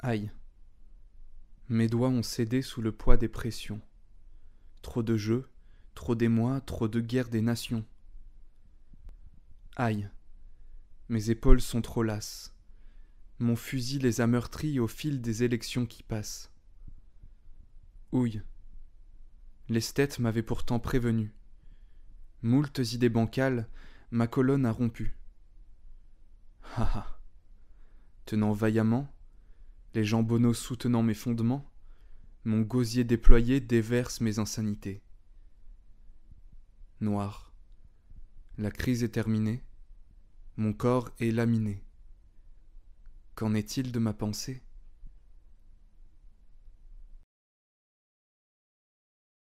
Aïe. Mes doigts ont cédé sous le poids des pressions. Trop de jeux, trop d'émoi, trop de guerre des nations. Aïe. Mes épaules sont trop lasses. Mon fusil les a meurtries au fil des élections qui passent. Ouille L'esthète m'avait pourtant prévenu. Moultes idées bancales, ma colonne a rompu. Ha ha. Tenant vaillamment, les jambonneaux soutenant mes fondements, mon gosier déployé déverse mes insanités. Noir. La crise est terminée, mon corps est laminé. Qu'en est-il de ma pensée